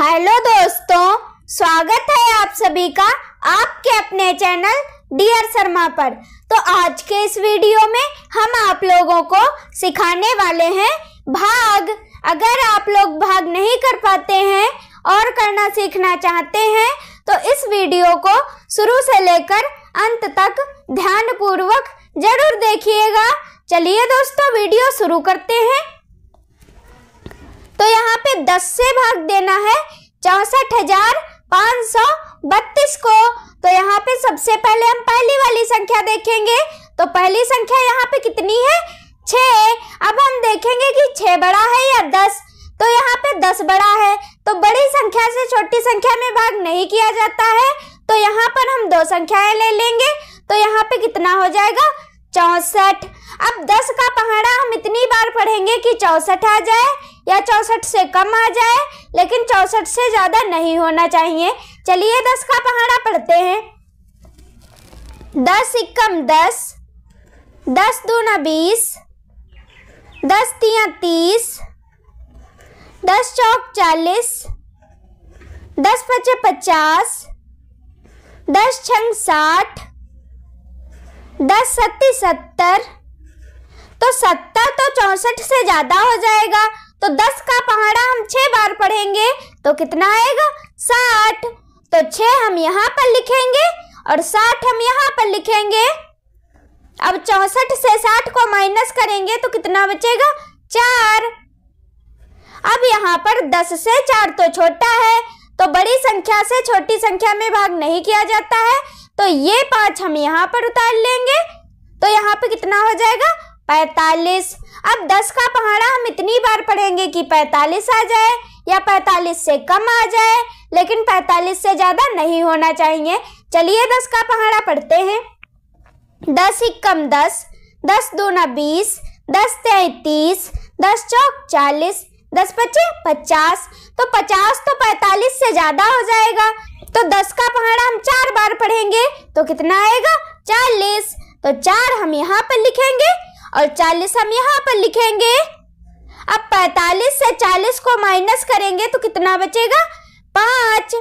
hello दोस्तों स्वागत है आप सभी का आपके अपने चैनल डियर शर्मा पर तो आज के इस वीडियो में हम आप लोगों को सिखाने वाले हैं भाग अगर आप लोग भाग नहीं कर पाते हैं और करना सीखना चाहते हैं तो इस वीडियो को शुरू से लेकर अंत तक ध्यान पूर्वक जरूर देखिएगा चलिए दोस्तों वीडियो शुरू करते हैं तो यहाँ पे 10 से भाग देना है चौसठ हजार पाँच सौ बत्तीस को तो यहाँ पे सबसे पहले हम पहली वाली संख्या देखेंगे तो पहली संख्या यहाँ पे कितनी है छ अब हम देखेंगे कि छ बड़ा है या दस तो यहाँ पे दस बड़ा है तो बड़ी संख्या से छोटी संख्या में भाग नहीं किया जाता है तो यहाँ पर हम दो संख्याएं ले लेंगे तो यहाँ पे कितना हो जाएगा चौसठ अब दस का पहाड़ा हम इतनी बार पढ़ेंगे कि चौसठ आ जाए या चौसठ से कम आ जाए लेकिन चौसठ से ज़्यादा नहीं होना चाहिए चलिए दस का पहाड़ा पढ़ते हैं दस इक्कम दस दस दूना बीस दस तिया तीस दस चौक चालीस दस पचे पचास दस छंग साठ दस सत्ती सत्तर तो सत्तर तो चौसठ से ज्यादा हो जाएगा तो दस का पहाड़ा हम छह बार पढ़ेंगे तो कितना आएगा साठ तो छह हम यहाँ पर लिखेंगे और साठ हम यहाँ पर लिखेंगे अब चौसठ से साठ को माइनस करेंगे तो कितना बचेगा चार अब यहाँ पर दस से चार तो छोटा है तो बड़ी संख्या से छोटी संख्या में भाग नहीं किया जाता है तो ये पाँच हम यहाँ पर उतार लेंगे तो यहाँ पे कितना हो जाएगा पैतालीस अब दस का पहाड़ा हम इतनी बार पढ़ेंगे कि पैतालीस आ जाए या पैतालीस से कम आ जाए लेकिन पैतालीस से ज़्यादा नहीं होना चाहिए चलिए दस का पहाड़ा पढ़ते हैं दस इक्कम दस दस दूना बीस दस तैतीस दस चौक चालीस दस पच्चे पचास तो पचास तो पैतालीस से ज़्यादा हो जाएगा तो दस का पहाड़ा हम चार बार पढ़ेंगे तो कितना आएगा चालीस तो चार हम यहाँ पर लिखेंगे और चालीस हम यहाँ पर लिखेंगे अब पैतालीस से चालीस को माइनस करेंगे तो कितना बचेगा पांच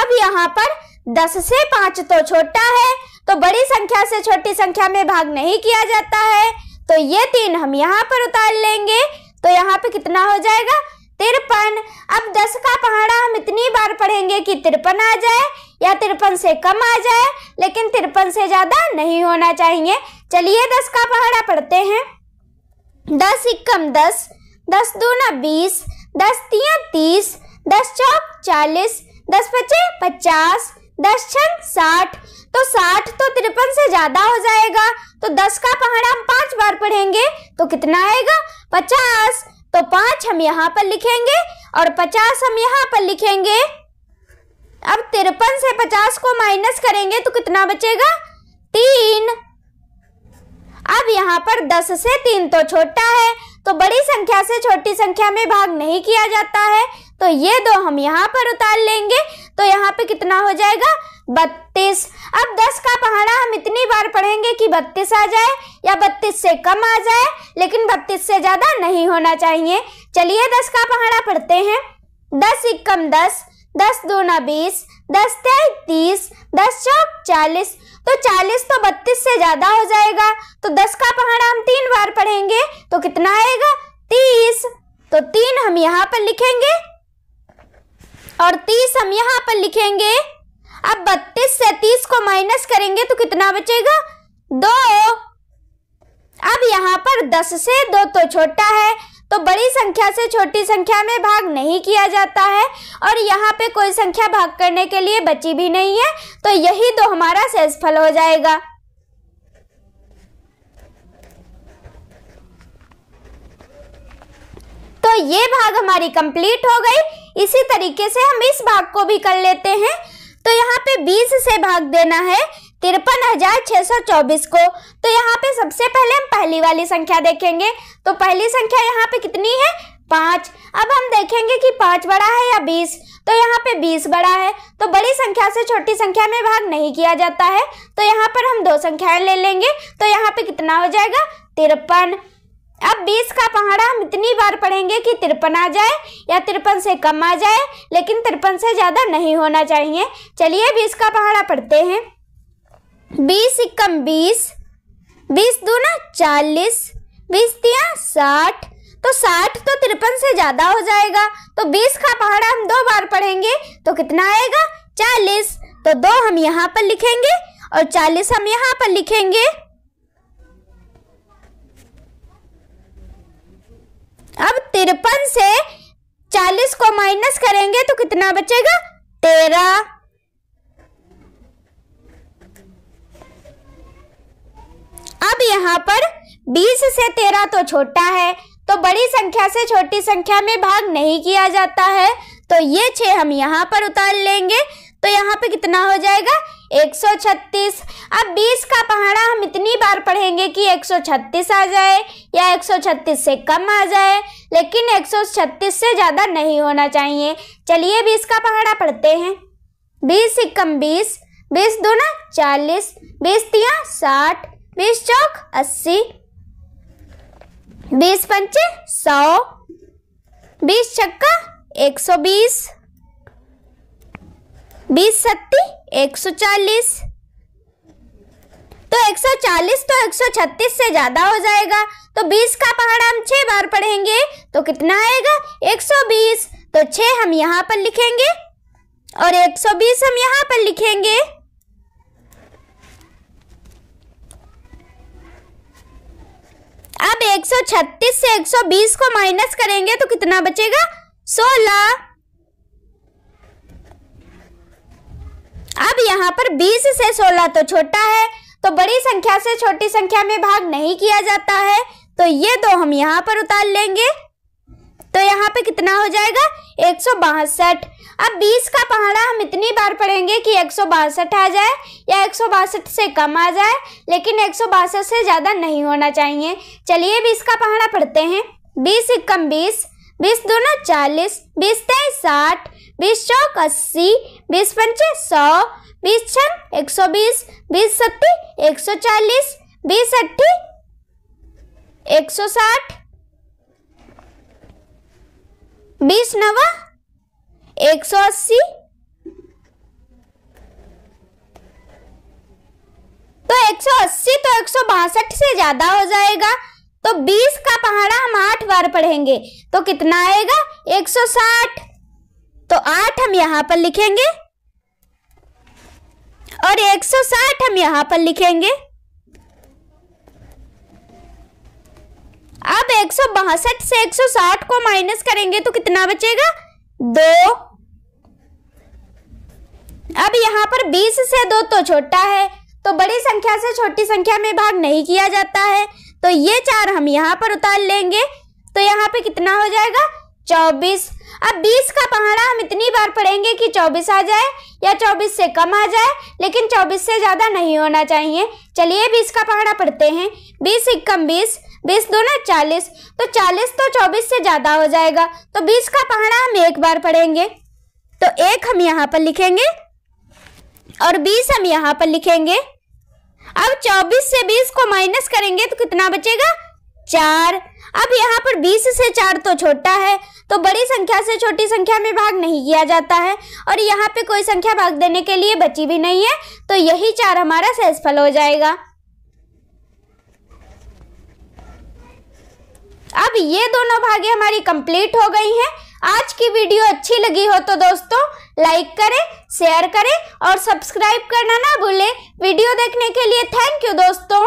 अब यहाँ पर दस से पांच तो छोटा है तो बड़ी संख्या से छोटी संख्या में भाग नहीं किया जाता है तो ये तीन हम यहाँ पर उतार लेंगे तो यहाँ पे कितना हो जाएगा तिरपन अब दस का पहाड़ा हम इतनी बार पढ़ेंगे कि तिरपन आ जाए या तिरपन से कम आ जाए लेकिन तिरपन से ज्यादा नहीं होना चाहिए चलिए दस का पहाड़ा पढ़ते हैं दस इक्कम दस दस दूना बीस दस तिया तीस दस चौक चालीस दस पचे पचास दस छन साठ तो साठ तो तिरपन से ज्यादा हो जाएगा तो दस का पहाड़ा हम पांच बार पढ़ेंगे तो कितना आएगा पचास तो पाँच हम यहाँ पर लिखेंगे और पचास हम यहाँ पर लिखेंगे अब तिरपन से पचास को माइनस करेंगे तो कितना बचेगा तीन अब यहाँ पर दस से तीन तो छोटा है तो बड़ी संख्या से छोटी संख्या में भाग नहीं किया जाता है तो ये दो हम यहाँ पर उतार लेंगे तो यहाँ पे कितना हो जाएगा बत्तीस अब दस का पहाड़ा हम इतनी बार पढ़ेंगे कि बत्तीस आ जाए या बत्तीस से कम आ जाए लेकिन बत्तीस से ज्यादा नहीं होना चाहिए चलिए दस का पहाड़ा पढ़ते हैं दस इक्कम दस दस दूना बीस दस ते तीस दस चौक चालीस तो चालीस तो बत्तीस से ज्यादा हो जाएगा तो दस का पहाड़ा हम तीन बार पढ़ेंगे तो कितना आएगा तीस तो तीन हम यहाँ पर लिखेंगे और तीस हम यहाँ पर लिखेंगे अब बत्तीस से तीस को माइनस करेंगे तो कितना बचेगा दो अब यहाँ पर दस से दो तो छोटा है तो बड़ी संख्या से छोटी संख्या में भाग नहीं किया जाता है और यहाँ पे कोई संख्या भाग करने के लिए बची भी नहीं है तो यही दो तो हमारा शेषफल हो जाएगा तो ये भाग हमारी कंप्लीट हो गई इसी तरीके से हम इस भाग को भी कर लेते हैं तो यहाँ पे 20 से भाग देना है तिरपन हजार छह सौ चौबीस को तो यहाँ पे सबसे पहले हम पहली वाली संख्या देखेंगे तो पहली संख्या यहाँ पे कितनी है पांच अब हम देखेंगे कि पांच बड़ा है या बीस तो यहाँ पे बीस बड़ा है तो बड़ी संख्या से छोटी संख्या में भाग नहीं किया जाता है तो यहाँ पर हम दो संख्याएं ले लेंगे तो यहाँ पे कितना हो जाएगा तिरपन अब बीस का पहाड़ा हम इतनी बार पढ़ेंगे कि तिरपन आ जाए या तिरपन से कम आ जाए लेकिन तिरपन से ज़्यादा नहीं होना चाहिए चलिए बीस का पहाड़ा पढ़ते हैं बीस इक्कम बीस बीस दूना चालीस बीस दिया साठ तो साठ तो तिरपन से ज़्यादा हो जाएगा तो बीस का पहाड़ा हम दो बार पढ़ेंगे तो कितना आएगा चालीस तो दो हम यहाँ पर लिखेंगे और चालीस हम यहाँ पर लिखेंगे तिरपन से चालीस को माइनस करेंगे तो कितना बचेगा तेरह अब यहाँ पर बीस से तेरह तो छोटा है तो बड़ी संख्या से छोटी संख्या में भाग नहीं किया जाता है तो ये छः हम यहाँ पर उतार लेंगे तो यहाँ पे कितना हो जाएगा 136 अब 20 का पहाड़ा हम इतनी बार पढ़ेंगे कि 136 आ जाए या 136 से कम आ जाए लेकिन 136 से ज़्यादा नहीं होना चाहिए चलिए बीस का पहाड़ा पढ़ते हैं बीस इक्कम बीस बीस दूना चालीस बीस तिया साठ बीस चौक अस्सी बीस पंचे सौ बीस छक्का एक सौ बीस बीस सत्ती एक सौ चालीस तो 140 तो 136 से ज्यादा हो जाएगा तो 20 का पहाड़ हम छह बार पढ़ेंगे तो कितना आएगा 120 तो छह हम यहाँ पर लिखेंगे और 120 हम यहाँ पर लिखेंगे अब 136 से 120 को माइनस करेंगे तो कितना बचेगा 16 अब यहाँ पर 20 से 16 तो छोटा है तो बड़ी संख्या से छोटी संख्या में भाग नहीं किया जाता है तो ये दो हम यहाँ पर उतार लेंगे तो यहाँ पे कितना हो जाएगा एक अब 20 का पहाड़ा हम इतनी बार पढ़ेंगे कि एक आ जाए या एक से कम आ जाए लेकिन एक से ज़्यादा नहीं होना चाहिए चलिए 20 का पहाड़ा पढ़ते हैं 20 इक्कम बीस बीस दूना चालीस बीस तेईस साठ बीस चौक अस्सी बीस पंचे सौ बीस छ एक सौ बीस बीस सत्ती एक सौ चालीस बीस अट्ठी एक सौ साठ बीस नवा एक सौ अस्सी तो एक सौ अस्सी तो एक सौ बासठ से ज़्यादा हो जाएगा तो 20 का पहाड़ा हम आठ बार पढ़ेंगे तो कितना आएगा 160 तो आठ हम यहां पर लिखेंगे और 160 हम यहां पर लिखेंगे अब एक से 160 को माइनस करेंगे तो कितना बचेगा दो अब यहां पर 20 से दो तो छोटा है तो बड़ी संख्या से छोटी संख्या में भाग नहीं किया जाता है तो ये चार हम यहाँ पर उतार लेंगे तो यहाँ पे कितना हो जाएगा चौबीस अब बीस का पहाड़ा हम इतनी बार पढ़ेंगे कि चौबीस आ जाए या चौबीस से कम आ जाए लेकिन चौबीस से ज़्यादा नहीं होना चाहिए चलिए बीस का पहाड़ा पढ़ते हैं बीस इक्कम बीस बीस दो ना चालीस तो चालीस तो चौबीस से ज़्यादा हो जाएगा तो बीस का पहाड़ा हम एक बार पढ़ेंगे तो एक हम यहाँ पर लिखेंगे और बीस हम यहाँ पर लिखेंगे अब 24 से 20 को माइनस करेंगे तो कितना बचेगा चार अब यहाँ पर 20 से चार तो छोटा है तो बड़ी संख्या से छोटी संख्या में भाग नहीं किया जाता है और यहाँ पे कोई संख्या भाग देने के लिए बची भी नहीं है तो यही चार हमारा सेसफल हो जाएगा अब ये दोनों भागे हमारी कंप्लीट हो गई हैं आज की वीडियो अच्छी लगी हो तो दोस्तों लाइक करें शेयर करें और सब्सक्राइब करना ना भूलें वीडियो देखने के लिए थैंक यू दोस्तों